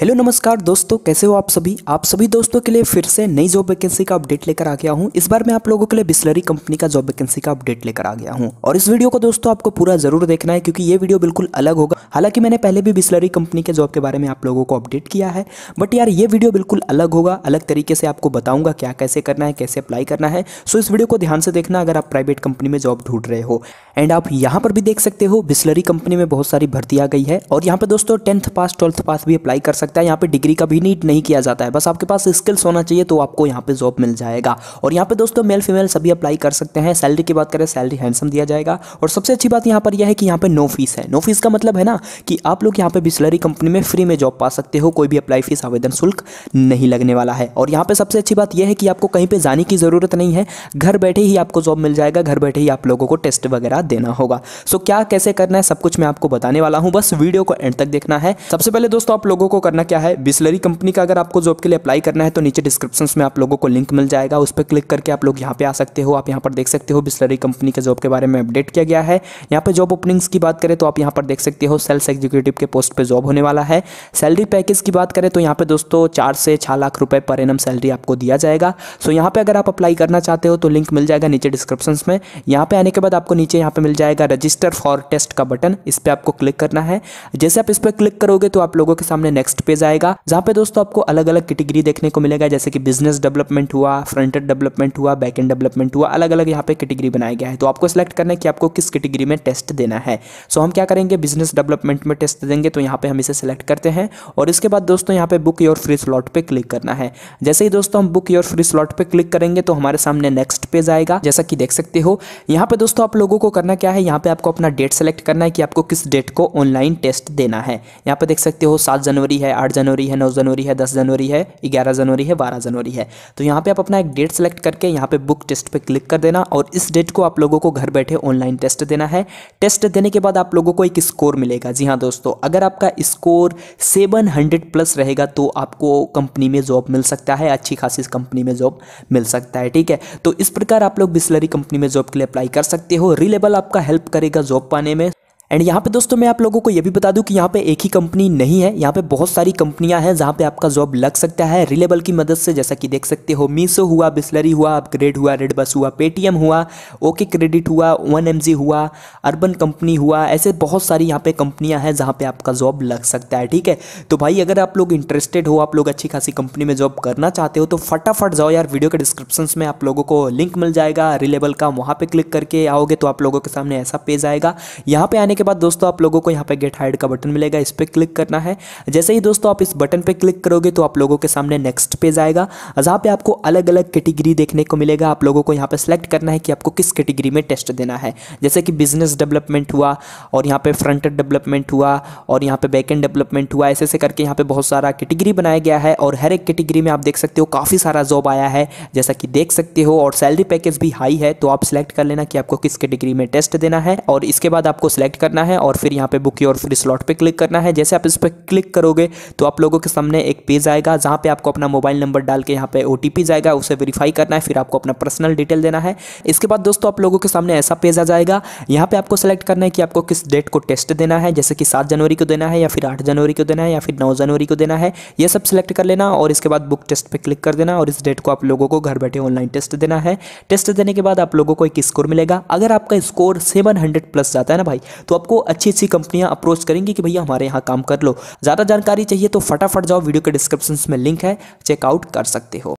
hello नमस्कार दोस्तों कैसे हो आप सभी आप सभी दोस्तों के लिए फिर से नई जॉब वैकेंसी का अपडेट लेकर आ गया हूं इस बार मैं आप लोगों के लिए बिस्लरी कंपनी का जॉब वैकेंसी का अपडेट लेकर आ गया हूं और इस वीडियो को दोस्तों आपको पूरा जरूर देखना है क्योंकि ये वीडियो बिल्कुल अलग होगा हालांकि मैंने पहले भी बिस्लरी कंपनी के जॉब के बारे में आप लोगों को अपडेट किया है बट यार ये वीडियो बिल्कुल अलग होगा अलग तरीके से आपको बताऊंगा क्या कैसे करना है कैसे अप्लाई करना है सो इस वीडियो को ध्यान से देखना अगर आप प्राइवेट कंपनी में जॉब ढूंढ रहे हो एंड आप यहाँ पर भी देख सकते हो बिस्लरी कंपनी में बहुत सारी भर्ती आ गई है और यहाँ पर दोस्तों टेंथ पास ट्वेल्थ पास भी अप्लाई कर सकते सकता है यहाँ पे डिग्री का भी नीट नहीं किया जाता है बस आपके पास स्किल्स होना चाहिए तो आपको यहाँ पे जॉब मिल जाएगा और यहाँ पे दोस्तों मेल फीमेल सभी अप्लाई कर सकते हैं सैलरी की बात करें सैलरी हैंडसम दिया जाएगा और सबसे अच्छी बात यहाँ पर यह है कि यहाँ पे नो फीस है नो फीस का मतलब है ना कि आप लोग यहाँ पे बिस्लरी कंपनी में फ्री में जॉब पा सकते हो कोई भी अप्लाई फीस आवेदन शुल्क नहीं लगने वाला है और यहाँ पर सबसे अच्छी बात यह है कि आपको कहीं पर जाने की ज़रूरत नहीं है घर बैठे ही आपको जॉब मिल जाएगा घर बैठे ही आप लोगों को टेस्ट वगैरह देना होगा सो क्या कैसे करना है सब कुछ मैं आपको बताने वाला हूँ बस वीडियो को एंड तक देखना है सबसे पहले दोस्तों आप लोगों को करना करना क्या है बिस्लरी कंपनी का अगर आपको जॉब के लिए अप्लाई करना है तो नीचे डिस्क्रिप्शन में आप लोगों को लिंक मिल जाएगा उस पर क्लिक करके आप लोग यहाँ पे आ सकते हो आप यहाँ पर देख सकते हो बिस्लरी कंपनी के जॉब के बारे में अपडेट किया गया है यहाँ पर जॉब ओपनिंग्स की बात करें तो आप यहाँ पर देख सकते हो सेल्स एग्जीक्यूटिव के पोस्ट पर जॉब होने वाला है सैलरी पैकेज की बात करें तो यहाँ पर दोस्तों चार से छः लाख रुपये पर एन सैलरी आपको दिया जाएगा सो यहाँ पर अगर आप अप्लाई करना चाहते हो तो लिंक मिल जाएगा नीचे डिस्क्रिप्शन में यहाँ पर आने के बाद आपको नीचे यहाँ पर मिल जाएगा रजिस्टर फॉर टेस्ट का बटन इस पर आपको क्लिक करना है जैसे आप इस पर क्लिक करोगे तो आप लोगों के सामने नेक्स्ट पेज आएगा जहाँ पे दोस्तों आपको अलग अलग कैटेगरी देखने को मिलेगा जैसे कि बिजनेस डेवलपमेंट हुआ फ्रंट एंड डेवलपमेंट हुआ बैक एंड डेवलपमेंट हुआ अलग अलग यहाँ पे कैटेगरी बनाया गया है तो आपको सिलेक्ट करना है कि आपको किस कैटेगरी में टेस्ट देना है सो हम क्या करेंगे बिजनेस डेवलपमेंट में टेस्ट देंगे तो यहाँ पे हम इसे सिलेक्ट करते हैं और इसके बाद दोस्तों यहाँ पे बुक योर फ्री स्लॉट पे क्लिक करना है जैसे ही दोस्तों हम बुक योर फ्री स्लॉट पे क्लिक करेंगे तो हमारे सामने नेक्स्ट पेज आएगा जैसा कि देख सकते हो यहाँ पे दोस्तों आप लोगों को करना क्या है यहाँ पे आपको अपना डेट सेलेक्ट करना है कि आपको किस डेट को ऑनलाइन टेस्ट देना है यहाँ पे देख सकते हो सात जनवरी है आठ जनवरी है नौ जनवरी है दस जनवरी है ग्यारह जनवरी है बारह जनवरी है तो यहाँ पे आप अपना एक डेट सेलेक्ट करके यहाँ पे बुक टेस्ट पे क्लिक कर देना और इस डेट को आप लोगों को घर बैठे ऑनलाइन टेस्ट देना है टेस्ट देने के बाद आप लोगों को एक स्कोर मिलेगा जी हाँ दोस्तों अगर आपका स्कोर सेवन हंड्रेड प्लस रहेगा तो आपको कंपनी में जॉब मिल सकता है अच्छी खासी कंपनी में जॉब मिल सकता है ठीक है तो इस प्रकार आप लोग बिस्लरी कंपनी में जॉब के लिए अप्लाई कर सकते हो रिलेबल आपका हेल्प करेगा जॉब पाने में एंड यहाँ पे दोस्तों मैं आप लोगों को ये भी बता दूं कि यहाँ पे एक ही कंपनी नहीं है यहाँ पे बहुत सारी कंपनियाँ हैं जहाँ पे आपका जॉब लग सकता है रिलेबल की मदद से जैसा कि देख सकते हो मीसो हुआ बिस्लरी हुआ अपग्रेड हुआ रेड बस हुआ पेटीएम हुआ ओके क्रेडिट हुआ वन एम हुआ अर्बन कंपनी हुआ ऐसे बहुत सारी यहाँ पर कंपनियाँ हैं जहाँ पर आपका जॉब लग सकता है ठीक है तो भाई अगर आप लोग इंटरेस्टेड हो आप लोग अच्छी खासी कंपनी में जॉब करना चाहते हो तो फटाफट जाओ यार वीडियो के डिस्क्रिप्शन में आप लोगों को लिंक मिल जाएगा रिलेबल का वहाँ पर क्लिक करके आओगे तो आप लोगों के सामने ऐसा पेज आएगा यहाँ पर आने के बाद दोस्तों आप लोगों को यहाँ पे गेट हाइड का बटन मिलेगा इस पर क्लिक करना है जैसे ही दोस्तों आप इस बटन पे क्लिक करोगे तो आप लोगों के सामने नेक्स्ट पेज आएगा जहाँ पे आपको अलग अलग कैटेगरी देखने को मिलेगा आप लोगों को यहाँ पे सेलेक्ट करना है कि आपको किस कैटेगरी में टेस्ट देना है जैसे कि बिजनेस डेवलपमेंट हुआ और यहाँ पर फ्रंट एंड डेवलपमेंट हुआ और यहाँ पर बैक एंड डेवलपमेंट हुआ ऐसे ऐसे करके यहाँ पर बहुत सारा कैटेगरी बनाया गया है और हर एक कैटेगरी में आप देख सकते हो काफ़ी सारा जॉब आया है जैसा कि देख सकते हो और सैलरी पैकेज भी हाई है तो आप सिलेक्ट कर लेना कि आपको किस कैटेगरी में टेस्ट देना है और इसके बाद आपको सेलेक्ट कर करना है और फिर यहाँ पे बुक योर फ्री स्लॉट पे क्लिक करना है जैसे आप इस पर क्लिक करोगे तो आप लोगों के सामने एक पेज आएगा जहाँ पे आपको अपना मोबाइल नंबर डाल के यहाँ पे ओ जाएगा उसे वेरीफाई करना है फिर आपको अपना पर्सनल डिटेल देना है इसके बाद दोस्तों आप लोगों के सामने ऐसा पेज आ जाएगा यहाँ पर आपको सेलेक्ट करना है कि आपको किस डेट को टेस्ट देना है जैसे कि सात जनवरी को देना है या फिर आठ जनवरी को देना है या फिर नौ जनवरी को देना है ये सब सिलेक्ट कर लेना और इसके बाद बुक टेस्ट पर क्लिक कर देना और इस डेट को आप लोगों को घर बैठे ऑनलाइन टेस्ट देना है टेस्ट देने के बाद आप लोगों को एक स्कोर मिलेगा अगर आपका स्कोर 700 प्लस जाता है ना भाई तो आपको अच्छी अच्छी कंपनियां अप्रोच करेंगी कि भैया हमारे यहाँ काम कर लो ज़्यादा जानकारी चाहिए तो फटाफट जाओ वीडियो के डिस्क्रिप्शन में लिंक है चेकआउट कर सकते हो